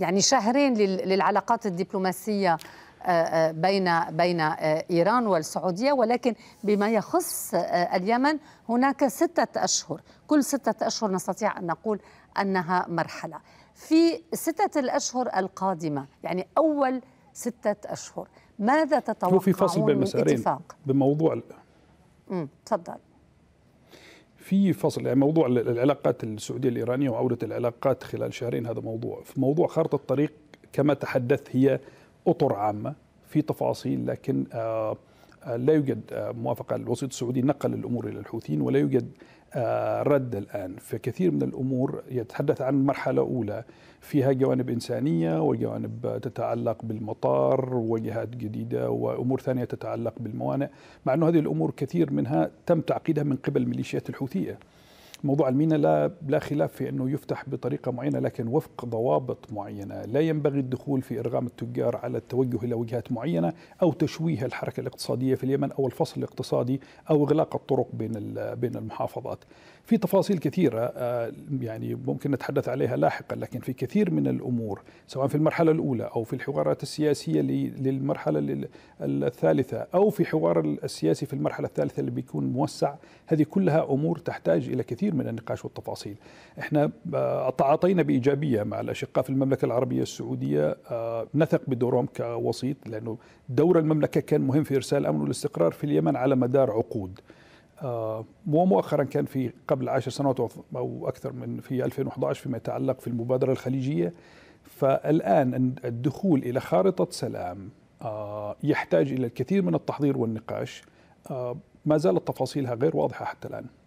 يعني شهرين للعلاقات الدبلوماسية آه، آه، بين بين آه، ايران والسعوديه ولكن بما يخص اليمن هناك سته اشهر، كل سته اشهر نستطيع ان نقول انها مرحله. في سته الاشهر القادمه يعني اول سته اشهر ماذا تتوقعون في فصل بين مسارين بموضوع تفضل في فصل يعني موضوع العلاقات السعوديه الايرانيه وعوده العلاقات خلال شهرين هذا موضوع في موضوع خارطه الطريق كما تحدث هي اطر عامه في تفاصيل لكن آه آه، لا يوجد آه، موافقة الوسيط السعودي نقل الأمور إلى الحوثيين ولا يوجد آه، رد الآن فكثير من الأمور يتحدث عن مرحلة أولى فيها جوانب إنسانية وجوانب تتعلق بالمطار وجهات جديدة وأمور ثانية تتعلق بالموانئ مع انه هذه الأمور كثير منها تم تعقيدها من قبل الميليشيات الحوثية موضوع المينا لا لا خلاف في انه يفتح بطريقه معينه لكن وفق ضوابط معينه، لا ينبغي الدخول في ارغام التجار على التوجه الى وجهات معينه او تشويه الحركه الاقتصاديه في اليمن او الفصل الاقتصادي او اغلاق الطرق بين بين المحافظات. في تفاصيل كثيره آه، يعني ممكن نتحدث عليها لاحقا لكن في كثير من الامور سواء في المرحله الاولى او في الحوارات السياسيه للمرحله الثالثه او في حوار السياسي في المرحله الثالثه اللي بيكون موسع، هذه كلها امور تحتاج الى كثير الكثير من النقاش والتفاصيل احنا تعاطينا آه، بإيجابية مع الأشقاء في المملكة العربية السعودية آه، نثق بدورهم كوسيط لأنه دور المملكة كان مهم في إرسال الأمن والاستقرار في اليمن على مدار عقود آه، ومؤخرا كان في قبل عشر سنوات أو أكثر من في 2011 فيما يتعلق في المبادرة الخليجية فالآن الدخول إلى خارطة سلام يحتاج إلى الكثير من التحضير والنقاش ما زالت تفاصيلها غير واضحة حتى الآن